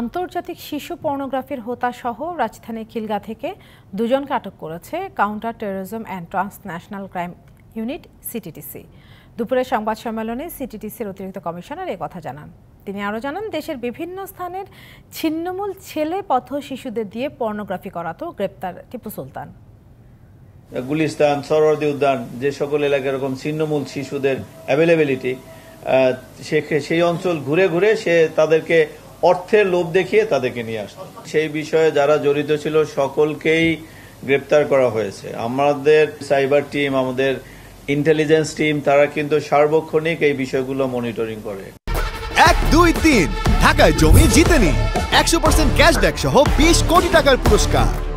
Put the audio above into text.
আন্তর্জাতিক শিশু পর্নোগ্রাফির হোতাসহ রাজধানীর খিলগা থেকে দুজনকে আটক করেছে counter terrorism and transnational crime unit CTTC দুপুরে সংবাদ সম্মেলনে সিটিটিসির অতিরিক্ত কমিশনার এ কথা জানান তিনি আরও জানান দেশের বিভিন্ন স্থানের ছিন্নমূল ছেলে পথ শিশুদের দিয়ে পর্নোগ্রাফি করাতো গ্রেপ্তার টিপু সুলতান গুলিস্তান সরওয়ার্দি উদ্যান যে সকল এলাকা এরকম ছিন্নমূল শিশুদের অ্যাভেলেবিলিটি সে সেই অঞ্চল ঘুরে ঘুরে সে তাদেরকে অর্থের লোভ দেখিয়ে তাদেরকে নিয়ে আসত সেই বিষয়ে যারা জড়িত ছিল সকলকেই গ্রেপ্তার করা হয়েছে আমাদের সাইবার টিম আমাদের ইন্টেলিজেন্স টিম তারা কিন্তু সার্বক্ষণিক এই বিষয়গুলো মনিটরিং করে এক দুই তিন ঢাকায় জমি জিতেনি একশো পার্সেন্ট ক্যাশব্যাক সহ বিশ কোটি টাকার পুরস্কার